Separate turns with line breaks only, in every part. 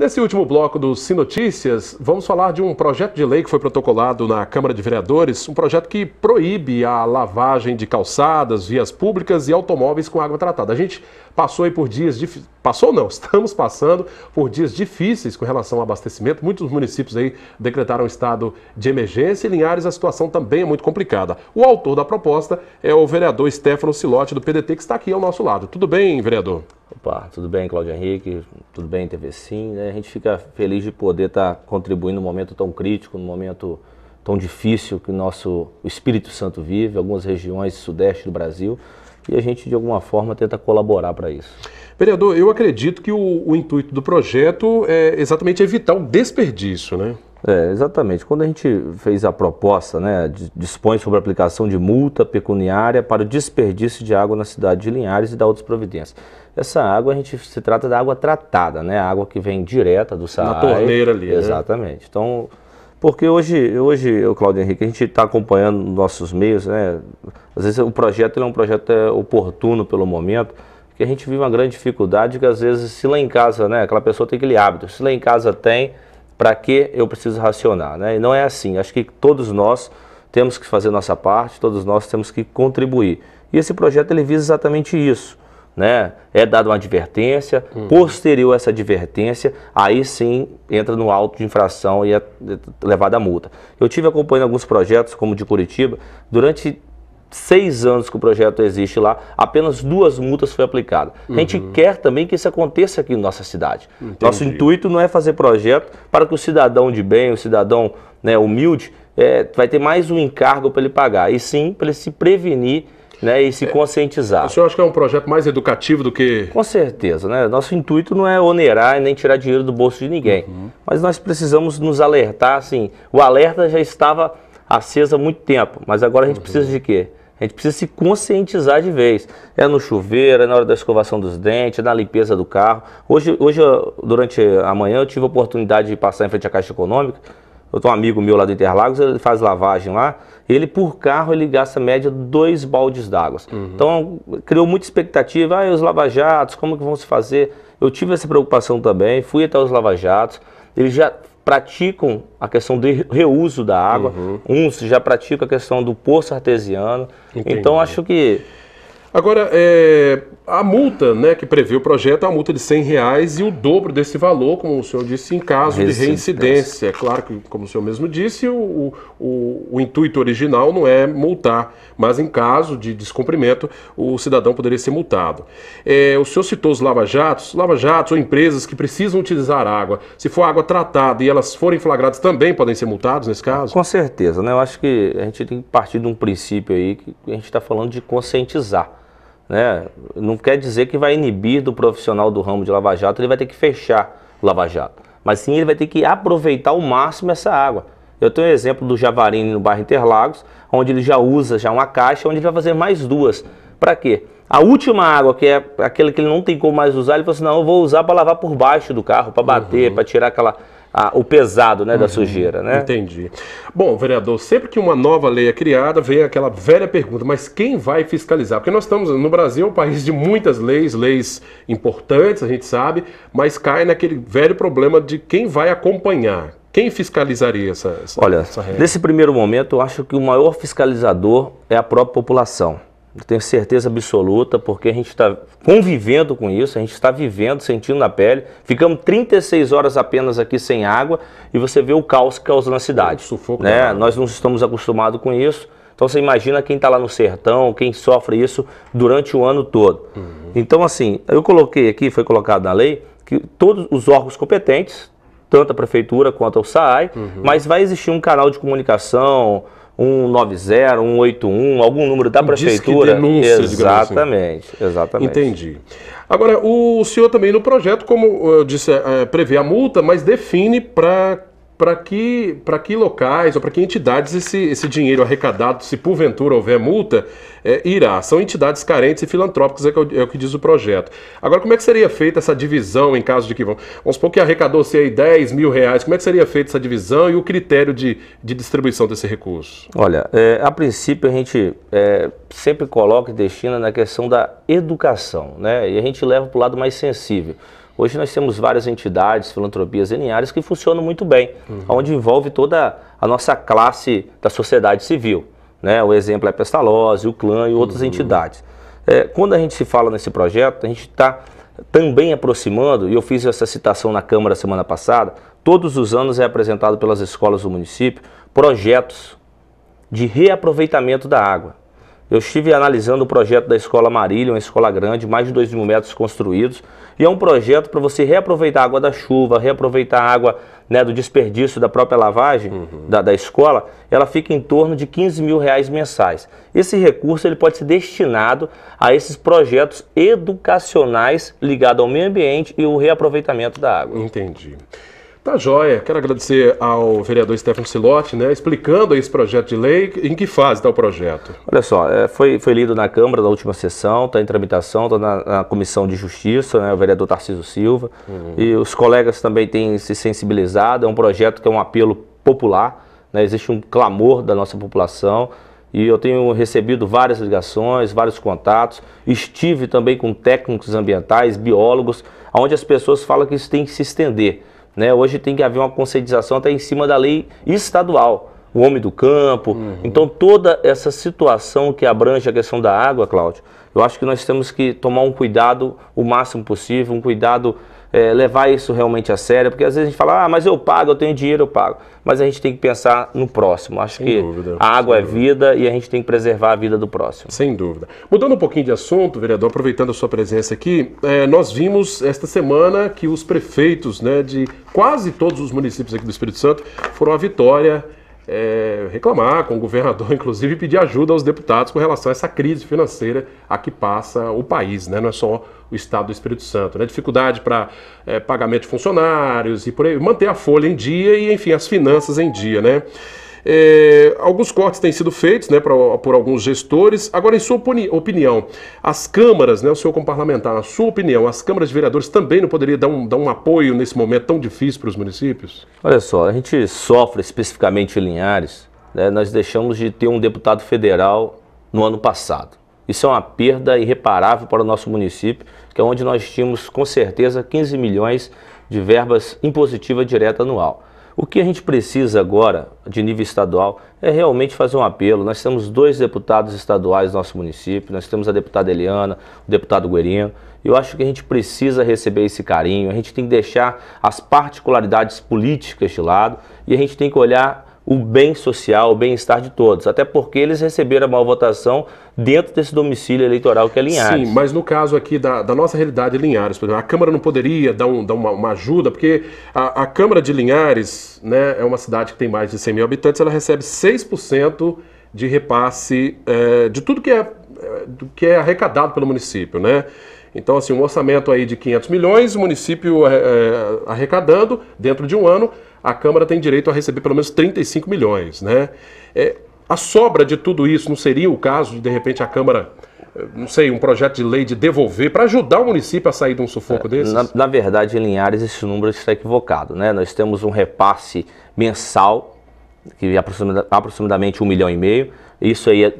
Nesse último bloco do Sinotícias, vamos falar de um projeto de lei que foi protocolado na Câmara de Vereadores, um projeto que proíbe a lavagem de calçadas, vias públicas e automóveis com água tratada. A gente passou aí por dias dif... passou não, estamos passando por dias difíceis com relação ao abastecimento. Muitos municípios aí decretaram estado de emergência e Linhares a situação também é muito complicada. O autor da proposta é o vereador Stefano Silotti do PDT que está aqui ao nosso lado. Tudo bem, vereador?
Opa, tudo bem, Claudio Henrique? Tudo bem, TV Sim? Né? A gente fica feliz de poder estar tá contribuindo num momento tão crítico, num momento tão difícil que o nosso Espírito Santo vive, algumas regiões sudeste do Brasil, e a gente, de alguma forma, tenta colaborar
para isso. Vereador, eu acredito que o, o, intuito do projeto é exatamente evitar o desperdício, né? É, exatamente. Quando a gente
fez a proposta,
né, dispõe
sobre a aplicação de multa pecuniária para o desperdício de água na cidade de Linhares e da outras providências. Essa água a gente se trata da água tratada, né? A água que vem direta do Saara. Na torneira ali. Né? Exatamente. Né? Então, porque hoje, hoje o Claudio Henrique, a gente está acompanhando nossos meios, né? Às vezes o projeto é um projeto é, oportuno pelo momento, que a gente vive uma grande dificuldade que às vezes se lá em casa, né? Aquela pessoa tem aquele hábito, se lá em casa tem, para que eu preciso racionar, né? E não é assim. Acho que todos nós temos que fazer nossa parte, todos nós temos que contribuir. E esse projeto ele visa exatamente isso né? É dada uma advertência, hum. posterior a essa advertência, aí sim entra no auto de infração e é, é levada a multa. Eu tive acompanhando alguns projetos, como o de Curitiba, durante seis anos que o projeto existe lá, apenas duas multas foi aplicada. Uhum. A gente uhum. quer também que isso aconteça aqui em nossa cidade. Entendi. Nosso intuito não é fazer projeto para que o cidadão de bem, o cidadão né, humilde, é, vai ter mais um encargo para ele pagar, e sim para ele se prevenir né, e se é, conscientizar. O senhor acha que é um projeto mais educativo do que. Com certeza, né? Nosso intuito não é onerar e nem tirar dinheiro do bolso de ninguém. Uhum. Mas nós precisamos nos alertar, assim. O alerta já estava aceso há muito tempo, mas agora a gente uhum. precisa de quê? A gente precisa se conscientizar de vez. É no chuveiro, é na hora da escovação dos dentes, é na limpeza do carro. Hoje, hoje durante a manhã, eu tive a oportunidade de passar em frente à Caixa Econômica eu tenho um amigo meu lá do Interlagos, ele faz lavagem lá. Ele, por carro, ele gasta média dois baldes d'água. Uhum. Então, criou muita expectativa. Ah, os lava-jatos, como que vão se fazer? Eu tive essa preocupação também, fui até os lava-jatos. Eles já praticam a questão do reuso da água. Uhum. Uns já praticam a questão do
poço artesiano. Entendi. Então, acho que Agora, é, a multa né, que prevê o projeto é uma multa de 100 reais e o dobro desse valor, como o senhor disse, em caso de reincidência. É claro que, como o senhor mesmo disse, o, o, o, intuito original não é multar, mas em caso de descumprimento, o cidadão poderia ser multado. É, o senhor citou os lava-jatos. Lava-jatos ou empresas que precisam utilizar água. Se for água tratada e elas forem flagradas, também podem ser multados nesse caso? Com certeza. Né? Eu acho que a gente tem que partir
de um princípio aí que a gente está falando de conscientizar né, não quer dizer que vai inibir do profissional do ramo de Lava Jato, ele vai ter que fechar Lava Jato. Mas sim, ele vai ter que aproveitar ao máximo essa água. Eu tenho um exemplo do Javarini no bairro Interlagos, onde ele já usa já uma caixa, onde ele vai fazer mais duas. Para quê? A última água, que é aquela que ele não tem como mais usar, ele falou assim, não, eu vou usar para lavar por baixo do carro, para bater, uhum. para tirar aquela a,
o pesado né, da uhum, sujeira. Né? Entendi. Bom, vereador, sempre que uma nova lei é criada, vem aquela velha pergunta, mas quem vai fiscalizar? Porque nós estamos no Brasil, é um país de muitas leis, leis importantes, a gente sabe, mas cai naquele velho problema de quem vai acompanhar. Quem fiscalizaria essa, essa Olha, essa nesse primeiro momento, eu acho que o maior
fiscalizador é a própria população. Eu tenho certeza absoluta, porque a gente está convivendo com isso, a gente está vivendo, sentindo na pele. Ficamos 36 horas apenas aqui sem água e você vê o caos que causa na cidade. Sufoco né? Nós não estamos acostumados com isso. Então você imagina quem está lá no sertão, quem sofre isso durante o ano todo. Uhum. Então, assim, eu coloquei aqui, foi colocado na lei, que todos os órgãos competentes, tanto a prefeitura quanto o SAAI, uhum. mas vai existir um canal de comunicação 190, 181, algum número da prefeitura. Denúncia, assim. exatamente, assim. exatamente. Entendi.
Agora, o senhor também no projeto, como eh, eu disse, é, prevê a multa, mas define para para que, para que locais ou para que entidades esse, esse dinheiro arrecadado, se porventura houver multa, é, irá? São entidades carentes e filantrópicas, é, que, é o que diz o projeto. Agora, como é que seria feita essa divisão em caso de que vão? Vamos supor que arrecadou-se aí 10 mil reais, como é que seria feita essa divisão e o critério de, de distribuição desse recurso?
Olha, é, a princípio a gente é, sempre coloca e destina na questão da educação, né? E a gente leva para o lado mais sensível. Hoje nós temos várias entidades, filantropias lineares que funcionam muito bem, uhum. onde envolve toda a nossa classe da sociedade civil. Né? O exemplo é a Pestalozzi, o Clã e outras uhum. entidades. É, quando a gente se fala nesse projeto, a gente está também aproximando, e eu fiz essa citação na Câmara semana passada, todos os anos é apresentado pelas escolas do município projetos de reaproveitamento da água. Eu estive analisando o projeto da Escola Marília, uma escola grande, mais de 2 mil metros construídos, e é um projeto para você reaproveitar a água da chuva, reaproveitar a água né, do desperdício da própria lavagem uhum. da, da, escola, ela fica em torno de 15 mil reais mensais. Esse recurso ele pode ser destinado a esses projetos educacionais ligados ao meio ambiente e o reaproveitamento da água. Entendi.
Tá joia. Quero agradecer ao vereador Stefano Silotti, né, explicando esse projeto de lei, em que fase está o projeto.
Olha só, é, foi, foi lido na Câmara na última sessão, está em tramitação, está na, na, Comissão de Justiça, né, o vereador Tarcísio Silva, uhum. e os colegas também têm se sensibilizado, é um projeto que é um apelo popular, né, existe um clamor da nossa população, e eu tenho recebido várias ligações, vários contatos, estive também com técnicos ambientais, biólogos, onde as pessoas falam que isso tem que se estender. Né? Hoje tem que haver uma conscientização até em cima da lei estadual, o homem do campo. Uhum. Então, toda essa situação que abrange a questão da água, Cláudio, eu acho que nós temos que tomar um cuidado o máximo possível, um cuidado é, levar isso realmente a sério, porque às vezes a gente fala, ah, mas eu pago, eu tenho dinheiro, eu pago. Mas a gente tem que pensar no próximo. Acho sem que dúvida, a água é vida e a gente
tem que preservar a vida do próximo. Sem dúvida. Mudando um pouquinho de assunto, vereador, aproveitando a sua presença aqui, é, nós vimos esta semana que os prefeitos né, de quase todos os municípios aqui do Espírito Santo foram à vitória é, reclamar com o governador, inclusive pedir ajuda aos deputados com relação a essa crise financeira a que passa o país, né? não é só o estado do Espírito Santo. Né? Dificuldade para é, pagamento de funcionários e por aí, manter a folha em dia e, enfim, as finanças em dia. Né? É, alguns cortes têm sido feitos né, pra, por alguns gestores. Agora, em sua opinião, as câmaras, né, o senhor como parlamentar, a sua opinião, as câmaras de vereadores também não poderiam dar um, dar um apoio nesse momento tão difícil para os municípios? Olha só, a gente sofre especificamente em Linhares. Né, nós deixamos de ter um deputado
federal no ano passado. Isso é uma perda irreparável para o nosso município, que é onde nós tínhamos com certeza 15 milhões de verbas impositiva direta anual. O que a gente precisa agora, de nível estadual, é realmente fazer um apelo. Nós temos dois deputados estaduais no nosso município, nós temos a deputada Eliana, o deputado Guerinho. Eu acho que a gente precisa receber esse carinho, a gente tem que deixar as particularidades políticas de lado e a gente tem que olhar o bem social, o bem-estar de todos. Até porque eles receberam a malvotação dentro desse domicílio eleitoral que é Linhares. Sim, mas
no caso aqui da, da nossa realidade Linhares, por exemplo, a Câmara não poderia dar, um, dar uma, uma, ajuda, porque a, a, Câmara de Linhares né, é uma cidade que tem mais de 100 mil habitantes, ela recebe 6% de repasse é, de tudo que é, é, do que é arrecadado pelo município, né? Então, assim, um orçamento aí de 500 milhões, o município é, é, arrecadando, dentro de um ano, a Câmara tem direito a receber pelo menos 35 milhões. Né? É, a sobra de tudo isso não seria o caso de, de repente, a Câmara, eh, não sei, um projeto de lei de devolver para ajudar o município a sair de um sufoco é, desses? Na,
na, verdade, em Linhares, esse número está equivocado. Né? Nós temos um repasse mensal, que é aproximadamente um milhão e meio. Isso aí é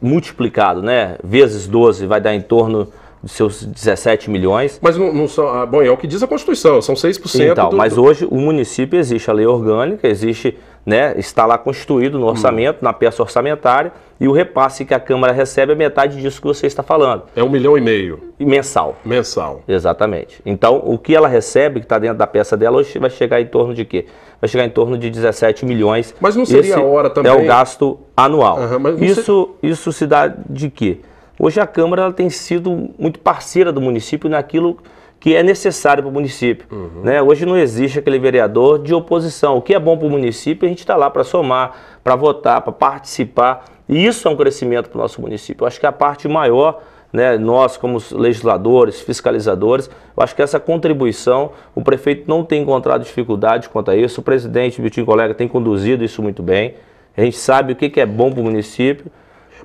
multiplicado, né? Vezes 12 vai dar em torno dos seus 17 milhões.
Mas não, não são. Ah, bom, é o que diz a Constituição, são 6%. então, do, mas do...
hoje o município existe a lei orgânica, existe, né, está lá constituído no orçamento, hum. na peça orçamentária, e o repasse que a Câmara recebe é metade disso que você está falando. É um milhão e meio. E mensal. Mensal. Exatamente. Então, o que ela recebe, que está dentro da peça dela, hoje vai chegar em torno de quê? Vai chegar em torno de 17 milhões. Mas não seria Esse a hora também. É o gasto anual. Uhum, isso, isso se dá de quê? Hoje a Câmara tem sido muito parceira do município naquilo que é necessário para o município. Uhum. Né? Hoje não existe aquele vereador de oposição. O que é bom para o município, a gente está lá para somar, para votar, para participar. E isso é um crescimento para o nosso município. Eu acho que a parte maior, né, nós como legisladores, fiscalizadores, eu acho que essa contribuição, o prefeito não tem encontrado dificuldade quanto a isso, o
presidente, o Bitinho Colega, tem conduzido isso muito bem. A gente sabe o que é bom para o município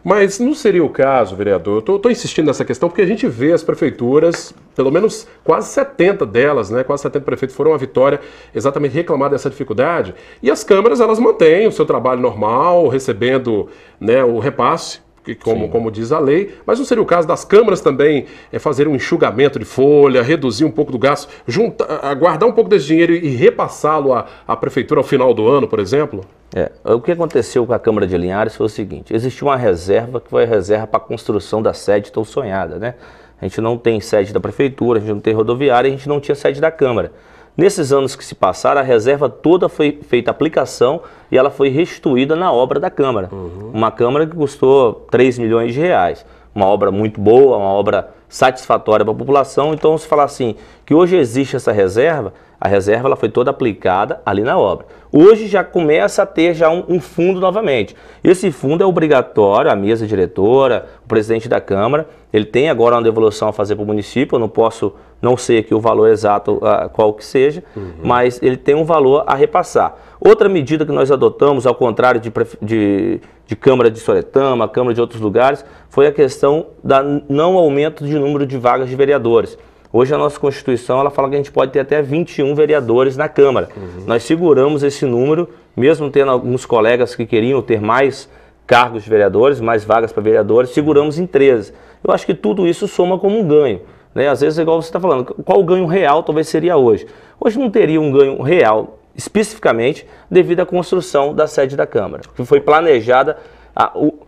mas não seria o caso, vereador, eu estou insistindo nessa questão porque a gente vê as prefeituras, pelo menos quase 70 delas, né, quase 70 prefeitos foram à vitória exatamente reclamar dessa dificuldade, e as câmaras elas mantêm o seu trabalho normal, recebendo né, o repasse como, como diz a lei, mas não seria o caso das câmaras também é, fazer um enxugamento de folha, reduzir um pouco do gasto, juntar, guardar um pouco desse dinheiro e repassá-lo à, à prefeitura ao final do ano, por exemplo? É, o que aconteceu com a Câmara de Linhares foi o seguinte: existiu uma
reserva que foi a reserva para a construção da sede tão sonhada, né? A gente não tem sede da prefeitura, a gente não tem rodoviária, a gente não tinha sede da Câmara. Nesses anos que se passaram, a reserva toda foi feita aplicação e ela foi restituída na obra da Câmara. Uhum. Uma Câmara que custou 3 milhões de reais. Uma obra muito boa, uma obra satisfatória para a população. Então, se falar assim, que hoje existe essa reserva, a reserva ela foi toda aplicada ali na obra. Hoje já começa a ter já um, um fundo novamente. Esse fundo é obrigatório, a mesa diretora, o presidente da Câmara, ele tem agora uma devolução a fazer para o município, eu não posso, não sei aqui o valor exato, uh, qual que seja, uhum. mas ele tem um valor a repassar. Outra medida que nós adotamos, ao contrário de, de, de Câmara de Soretama, Câmara de outros lugares, foi a questão da não aumento de número de vagas de vereadores. Hoje a nossa Constituição ela fala que a gente pode ter até 21 vereadores na Câmara. Uhum. Nós seguramos esse número, mesmo tendo alguns colegas que queriam ter mais cargos de vereadores, mais vagas para vereadores, seguramos em 13. Eu acho que tudo isso soma como um ganho. Né? Às vezes, igual você está falando, qual o ganho real talvez seria hoje? Hoje não teria um ganho real, especificamente, devido à construção da sede da Câmara, que foi planejada a, o,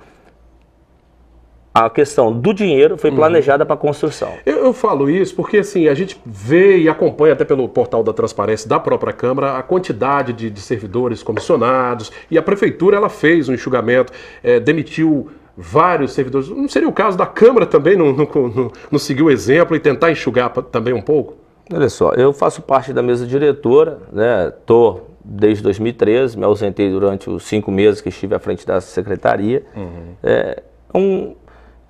a questão do dinheiro foi uhum. planejada
uhum. para a construção.
Eu, eu, falo isso porque assim a gente vê e acompanha até pelo portal da transparência da própria Câmara a quantidade de, de servidores comissionados e a prefeitura ela fez um enxugamento, é, demitiu vários servidores. Não seria o caso da Câmara também não, não, não, não seguir o exemplo e tentar enxugar também um pouco? Olha só, eu faço parte da mesa diretora, né? Tô
desde 2013, me ausentei durante os cinco meses que estive à frente da secretaria. Uhum. É um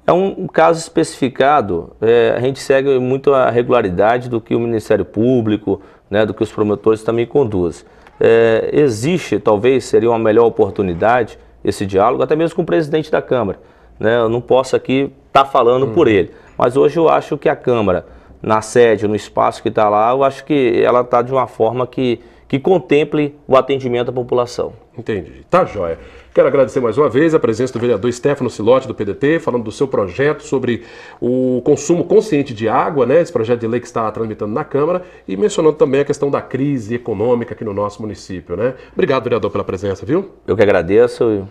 é um caso especificado, é, a gente segue muito a regularidade do que o Ministério Público, né, do que os promotores também conduzem. É, existe, talvez, seria uma melhor oportunidade esse diálogo, até mesmo com o presidente da Câmara. Né? Eu não posso aqui estar tá falando hum. por uhum. ele, mas hoje eu acho que a Câmara, na sede, no espaço que está lá, eu acho que ela está de uma forma que, que contemple o
atendimento à população. Entendi, tá joia. Quero agradecer mais uma vez a presença do vereador Stefano Silotti, do PDT, falando do seu projeto sobre o consumo consciente de água, né? Esse projeto de lei que está tramitando na Câmara, e mencionando também a questão da crise econômica aqui no nosso município, né? Obrigado, vereador, pela presença, viu? Eu que agradeço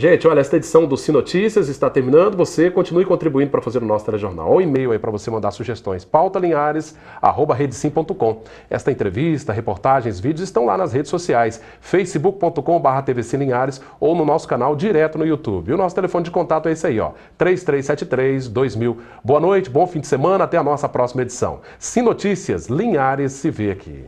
Gente, olha, esta edição do Sim Notícias está terminando. Você continue contribuindo para fazer o nosso telejornal. Ou o e-mail aí para você mandar sugestões. pautalinhares.redesim.com Esta entrevista, reportagens, vídeos estão lá nas redes sociais. facebook.com.br tvclinhares ou no nosso canal direto no YouTube. E o nosso telefone de contato é esse aí, ó. 3373-2000. Boa noite, bom fim de semana. Até a nossa próxima edição. Sim Notícias, Linhares se vê aqui.